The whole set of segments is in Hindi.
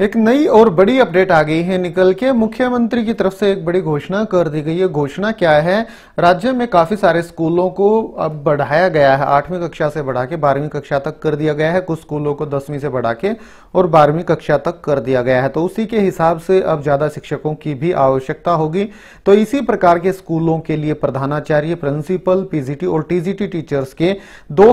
एक नई और बड़ी अपडेट आ गई है निकल के मुख्यमंत्री की तरफ से एक बड़ी घोषणा कर दी गई है घोषणा क्या है राज्य में काफी सारे स्कूलों को अब बढ़ाया गया है आठवीं कक्षा से बढ़ा के बारहवीं कक्षा तक कर दिया गया है कुछ स्कूलों को दसवीं से बढ़ा के और बारहवीं कक्षा तक कर दिया गया है तो उसी के हिसाब से अब ज्यादा शिक्षकों की भी आवश्यकता होगी तो इसी प्रकार के स्कूलों के लिए प्रधानाचार्य प्रिंसिपल पीजीटी और टीजीटी टीचर्स के दो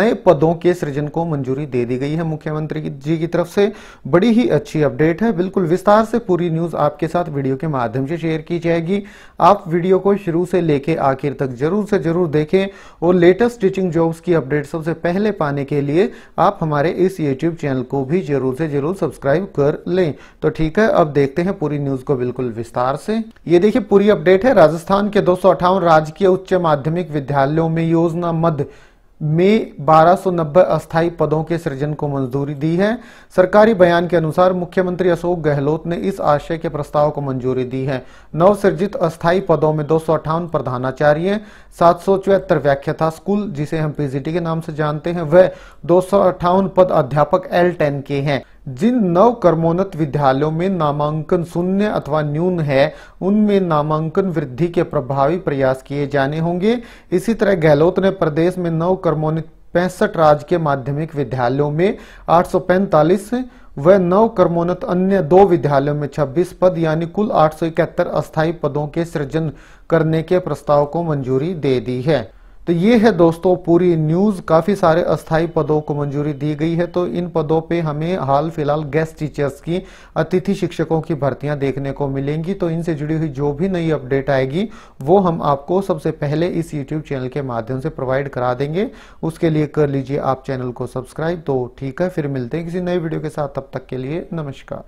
नए पदों के सृजन को मंजूरी दे दी गई है मुख्यमंत्री जी की तरफ से बड़ी ही अच्छी अपडेट है बिल्कुल विस्तार से पूरी न्यूज आपके साथ वीडियो के माध्यम से शेयर की जाएगी आप वीडियो को शुरू से लेके आखिर तक जरूर से जरूर देखें और लेटेस्ट टीचिंग जॉब्स की अपडेट सबसे पहले पाने के लिए आप हमारे इस यूट्यूब चैनल को भी जरूर से जरूर सब्सक्राइब कर ले तो ठीक है अब देखते हैं पूरी न्यूज को बिल्कुल विस्तार से ये देखिए पूरी अपडेट है राजस्थान के दो राजकीय उच्च माध्यमिक विद्यालयों में योजना मध्य में 1290 अस्थायी पदों के सृजन को मंजूरी दी है सरकारी बयान के अनुसार मुख्यमंत्री अशोक गहलोत ने इस आशय के प्रस्ताव को मंजूरी दी है सृजित अस्थायी पदों में दो प्रधानाचार्य सात सौ चौहत्तर व्याख्याता स्कूल जिसे हम पीजीटी के नाम से जानते हैं वह दो पद अध्यापक एल के हैं जिन नव कर्मोन्नत विद्यालयों में नामांकन शून्य अथवा न्यून है उनमें नामांकन वृद्धि के प्रभावी प्रयास किए जाने होंगे इसी तरह गहलोत ने प्रदेश में नव कर्मोन्नत पैंसठ राज्य के माध्यमिक विद्यालयों में 845 व नव कर्मोन्नत अन्य दो विद्यालयों में 26 पद यानी कुल आठ अस्थायी पदों के सृजन करने के प्रस्ताव को मंजूरी दे दी है तो ये है दोस्तों पूरी न्यूज काफी सारे अस्थाई पदों को मंजूरी दी गई है तो इन पदों पे हमें हाल फिलहाल गेस्ट टीचर्स की अतिथि शिक्षकों की भर्तियां देखने को मिलेंगी तो इनसे जुड़ी हुई जो भी नई अपडेट आएगी वो हम आपको सबसे पहले इस यूट्यूब चैनल के माध्यम से प्रोवाइड करा देंगे उसके लिए कर लीजिए आप चैनल को सब्सक्राइब तो ठीक है फिर मिलते हैं किसी नए वीडियो के साथ तब तक के लिए नमस्कार